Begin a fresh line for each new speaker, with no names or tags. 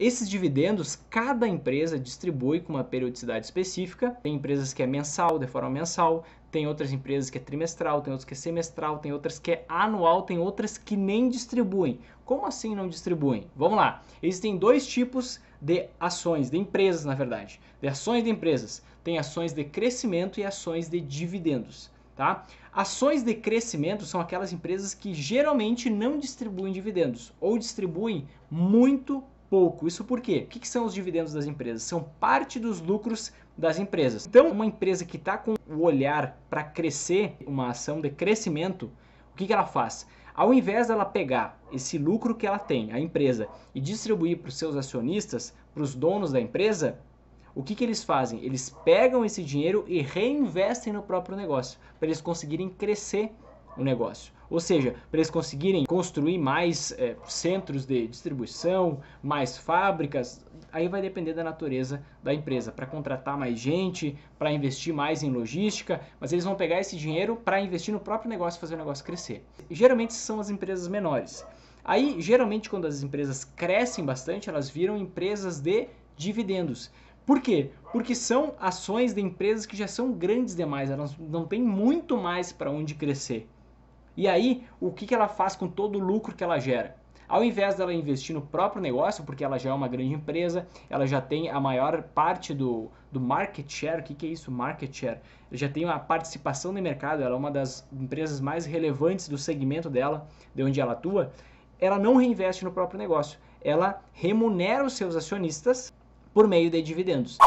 Esses dividendos, cada empresa distribui com uma periodicidade específica. Tem empresas que é mensal, de forma mensal, tem outras empresas que é trimestral, tem outras que é semestral, tem outras que é anual, tem outras que nem distribuem. Como assim não distribuem? Vamos lá. Existem dois tipos de ações, de empresas, na verdade. De ações de empresas. Tem ações de crescimento e ações de dividendos. Tá? Ações de crescimento são aquelas empresas que geralmente não distribuem dividendos ou distribuem muito pouco. Isso por quê? O que, são os dividendos das empresas? São parte dos lucros das empresas. Então, uma empresa que está com o olhar para crescer, uma ação de crescimento, o que, que ela faz? Ao invés dela pegar esse lucro que ela tem, a empresa, e distribuir para os seus acionistas, para os donos da empresa, o que, que eles fazem? Eles pegam esse dinheiro e reinvestem no próprio negócio, para eles conseguirem crescer o negócio. Ou seja, para eles conseguirem construir mais é, centros de distribuição, mais fábricas, aí vai depender da natureza da empresa, para contratar mais gente, para investir mais em logística, mas eles vão pegar esse dinheiro para investir no próprio negócio, fazer o negócio crescer. Geralmente são as empresas menores. Aí, geralmente, quando as empresas crescem bastante, elas viram empresas de dividendos. Por quê? Porque são ações de empresas que já são grandes demais, elas não têm muito mais para onde crescer. E aí, o que, que ela faz com todo o lucro que ela gera? Ao invés dela investir no próprio negócio, porque ela já é uma grande empresa, ela já tem a maior parte do, do market share. O que, que é isso? Market share. Ela já tem uma participação no mercado, ela é uma das empresas mais relevantes do segmento dela, de onde ela atua. Ela não reinveste no próprio negócio, ela remunera os seus acionistas por meio de dividendos.